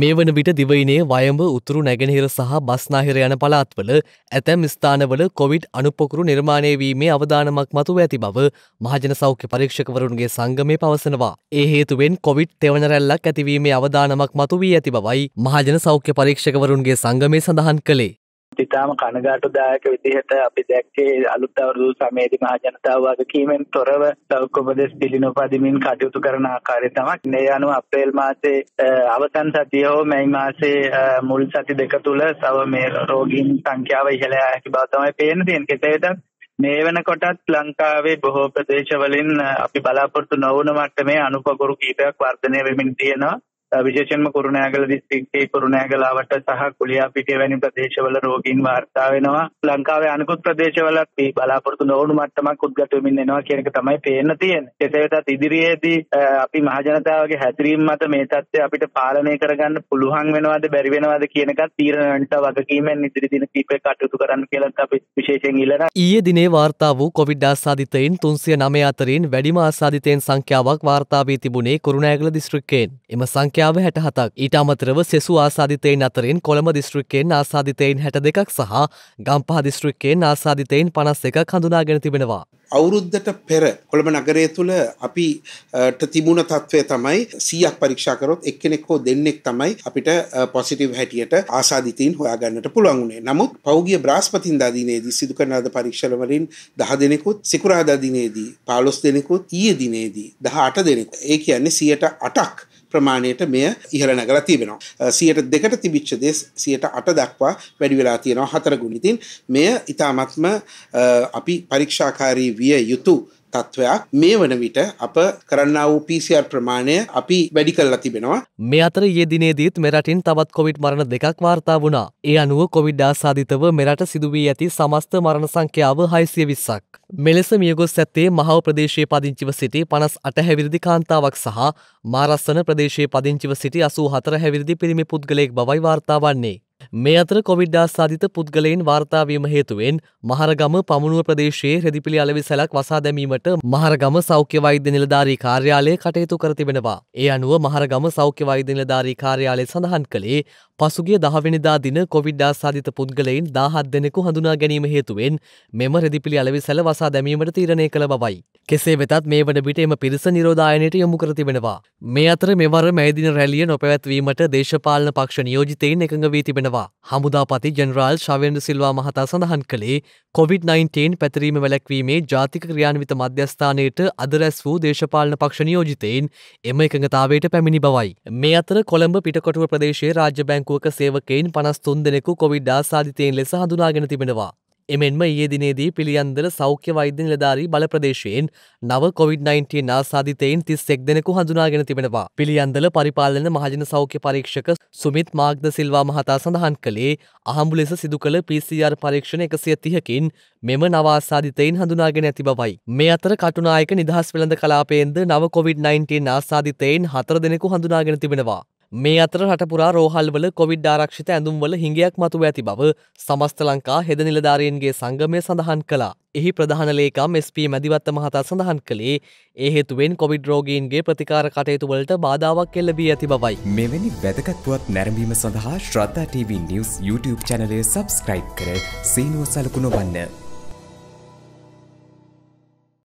මේ වන විට දිවයිනේ වයඹ උතුරු නැගෙනහිර සහ බස්නාහිර යන පළාත්වල ඇතැම් ස්ථානවල කොවිඩ් අනුපොකුරු නිර්මාණයවීමේ අවධානමක් මතුව ඇති බව මහජන සෞඛ්‍ය පරීක්ෂකවරුන්ගේ සංගමය පවසනවා. ඒ හේතුවෙන් කොවිඩ් තෙවනරැල්ලක් ඇතිවීමේ අවධානමක් මතුවී ඇති බවයි මහජන සෞඛ්‍ය පරීක්ෂකවරුන්ගේ සංගමය සඳහන් කළේ. ඉතාම කනගාටුදායක විදිහට අපි දැක්කේ අලුත් අවුරුදු සමයේදී මහ ජනතාව වගකීමෙන් තොරව සෞඛ්‍ය උපදෙස් පිළිනොපදමින් කටයුතු කරන ආකාරය තමයි මේ අනුව අප්‍රේල් මාසේ අවසන් සතිය හෝ මැයි මාසේ මුල් සති දෙක තුල තව මේ රෝගීන් සංඛ්‍යාව ඉහළ යා හැකි බව තමයි පේන්න තියෙන්නේ. ඒ වෙනත් මේ වෙනකොටත් ලංකාවේ බොහෝ ප්‍රදේශවලින් අපි බලාපොරොත්තු නොවුන මට්ටමේ අනුපගුරු කීපයක් වර්ධනය වෙමින් තියෙනවා. විශේෂයෙන්ම කුරුණෑගල දිස්ත්‍රික්කයේ කුරුණෑගලවට සහ කුලියාපිටිය වැනි ප්‍රදේශවල රෝගීන් වාර්තා වෙනවා. ලංකාවේ අනිකුත් ප්‍රදේශවලත් මේ බලාපොරොත්තු නොවුණු මට්ටමක් උද්ගත වෙමින් එනවා කියන එක තමයි පේන්න තියෙන්නේ. එසේ වෙතත් ඉදිරියේදී අපි මහජනතාවගේ හැසිරීම මත මේ தත්ත්වය අපිට පාලනය කරගන්න පුළුවන් වෙනවද බැරි වෙනවද කියන එකත් තීරණයට වගකීමෙන් ඉදිරි දින කිහිපයක කටයුතු කරන්න කියලාත් අපි විශේෂයෙන් ඉල්ලනවා. ඊයේ දිනේ වාර්තා වූ කොවිඩ් ආසාදිතයින් 309 අතරින් වැඩිම ආසාදිතයින් සංඛ්‍යාවක් වාර්තා වී තිබුණේ කුරුණෑගල දිස්ත්‍රික්කයෙන්. එම සංඛ්‍යාව සංඛ්‍යාව හැට හතක් ඊට අමතරව සෙසු ආසාධිතයෙන් අතරින් කොළඹ දිස්ත්‍රික්කයෙන් ආසාධිතයෙන් හැට දෙකක් සහ ගම්පහ දිස්ත්‍රික්කයෙන් ආසාධිතයෙන් පනස් එක කඳුනාගෙන තිබෙනවා. අවුරුද්ධට පෙර කොළඹ නගරය තුළ අපිට තිබුණ තත්ත්වය තමයි සීයක් පරීක්ෂාකරොත් එක්කෙනෙක් හෝ දෙන්නෙක් තමයි අපිට පොසිටිව් හැටියට ආසාධිතීන් හොයාගන්නට පුළුවන්ුණේ නමුත් පෞගිය බ්‍රාස්පතින්දාදිනයේදී සිදු කරනාද පරීක්ෂණවලින් දහ දෙනෙකුත් සිකුරාදා දිනේදී පාලොස් දෙනෙකුත් ඊය දිනේදී දහ අට දෙනෙකු ඒ කියන්නේ සියට අටක් ප්‍රමාණයට මෙය ඉහළ නැගලා තිබෙනවා. 102ට තිබිච්ච දේ 108 දක්වා වැඩි වෙලා තියෙනවා හතර ගුණ. ඉතින් මෙය ඊටාත්ම අපි පරීක්ෂාකාරී විය යුතු තත්ත්වයක් මේ වන විට අප කරන්න වූ පිසිR ප්‍රමාණය අපි වැඩි කල්ලා තිබෙනවා මේ අතර යෙදිනේදීත් මෙරටින් තවත් කොවිඩ් මරණ දෙකක් වාර්තා වුණා ඒ අනුව කොවිඩ් ආසාධිතව මෙරට සිදුවී ඇති සමස්ත මරණ සංඛ්‍යාව හයිසිය විස්සක් මෙලෙස මියගොස් ඇත්තේ මහව ප්‍රදේශයේ පදිංචිව සිටි පනස් අට හැවිරිදි කාන්තාවක් සහ මාරස්සන ප්‍රදේශයේ පදිංචිව සිටි අසූ හතර හැවිරිදි පිරිමි පුද්ගලයෙක් බවයි වාර්තා වන්නේ මේ අතර කොවිඩ්ඩා සාධිත පුද්ගලයින් වාර්තාාවීම හේතුවෙන් මහරගම පමුණුව ප්‍රදේශයේ රෙදිපිළි අලවි සැලක් වසා දැමීමට මහරගම සෞඛ්‍ය වෛද්‍ය නිලධාරී කාර්යාලය කටයුතු කරතිබෙනවා. ඒ අනුව මහරගම සෞඛ්‍ය වෛද්‍ය නිලධාරී කාර්යාලය සඳහන් කළේ පසුගේ දහවනිදා දින කොවිඩ්ඩා සාධිත පුද්ගලයින් දාහත් දෙනෙකු හඳුනා ගැනීම හේතුවෙන් මෙම රෙදිපිළි අලවි සැල වසා දැමීමට තීරණය කළ බවයි. කෙසේ වෙතත් මේ වන විට එම පිරිස නිරෝධායනයට යොමු කර තිබෙනවා. මේ අතර මෙවර මැදින රැලිය නොපැවැත්වීමට දේශපාලන පක්ෂ නියෝජිතයෙන් එකඟ වී තිබෙනවා. හමුදාපති ජනරාල් ශවෙන්ඩ සිල්වා මහතා සඳහන් කළේ COොVID-19 පැතරීම වැලැක්වීමේ ජාතික ක්‍රියාන්විත මධ්‍යස්ථානයට අදරැස් වූ දේශපාලන පක්ෂ නියෝජිතයෙන් එම එකඟතාවයට පැමිණි බවයි. මේ අතර කොළඹ පිටකොටුව ප්‍රදේශයේ රාජ්‍ය බැංකුවක සේවකයින් පනස්තුන් දෙනෙකු කොවිඩ් ආසාධිතයෙන් ලෙස හඳුනාගෙන තිබෙනවා. එමෙන්ම ඒ දිනේදී පිළියන්දල සෞඛ්‍ය වෛද්‍ය නිලධාරී බල ප්‍රදේශයෙන් නව කොවිD-19 නාසාධිතයෙන් තිස් එක් දෙනෙකු හඳුනාගෙන තිබෙනවා. පිළියන්දල පරිපාලන මහජන සෞඛ්‍ය පරීක්ෂක සුමිත් මාග්ද සිල්වා මහතා සඳහන් කළේ අහඹු ලෙස සිදු කළ PCR පරීක්ෂණ එකසිය තිහකින් මෙම නවාසාධිතයින් හඳුනාගෙන ඇති බවයි. මේ අතර කටුනායක නිදහස් වෙළඳ කලාපයෙන්ද නව කොවිD-19 ආසාධිතයින් හතර දෙනෙකු හඳුනාගෙන තිබෙනවා. මේ අතර රටපුරා රෝහල්වල කොවිඩ් ආරක්ෂිත ඇඳුම්වල හිඟයක් මතුව ඇති බව සමස්ත ලංකා හෙද නිලධාරීන්ගේ සංගමය සඳහන් කලා. එහි ප්‍රධානලේකම් SP මැදිවත්ත මහතා සඳහන් කළේ ඒ හේතුවෙන් කොවිඩ් රෝගීන්ගේ ප්‍රතිකාර කටයුතුවලට බාධාවක් එල්ලබී ඇති බවයි. මෙවැනි වැදගත්වත් නැරඹීම සඳහා ශ්‍රද්ධා TV නිවස් YouTube චැනලය සබස්ක්‍රයිබ් කර සීනුව සලකුණ වන්න.